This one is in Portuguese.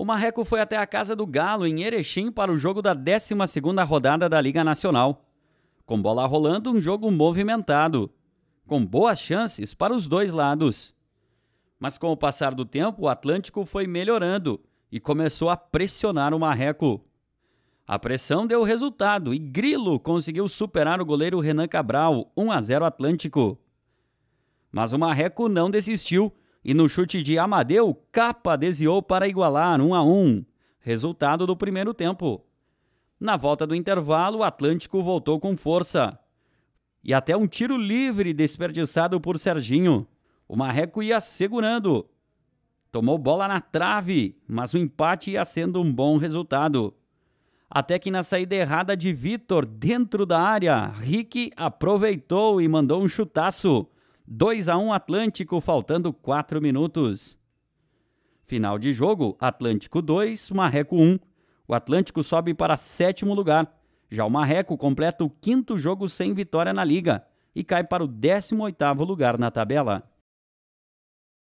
O Marreco foi até a casa do Galo em Erechim para o jogo da 12ª rodada da Liga Nacional. Com bola rolando, um jogo movimentado, com boas chances para os dois lados. Mas com o passar do tempo, o Atlântico foi melhorando e começou a pressionar o Marreco. A pressão deu resultado e Grilo conseguiu superar o goleiro Renan Cabral, 1 a 0 Atlântico. Mas o Marreco não desistiu e no chute de Amadeu, Capa desviou para igualar 1 a 1, resultado do primeiro tempo. Na volta do intervalo, o Atlântico voltou com força. E até um tiro livre desperdiçado por Serginho. O Marreco ia segurando. Tomou bola na trave, mas o empate ia sendo um bom resultado. Até que na saída errada de Vitor, dentro da área, Rick aproveitou e mandou um chutaço 2 a 1 Atlântico, faltando 4 minutos. Final de jogo, Atlântico 2, Marreco 1. O Atlântico sobe para sétimo lugar. Já o Marreco completa o quinto jogo sem vitória na liga e cai para o 18º lugar na tabela.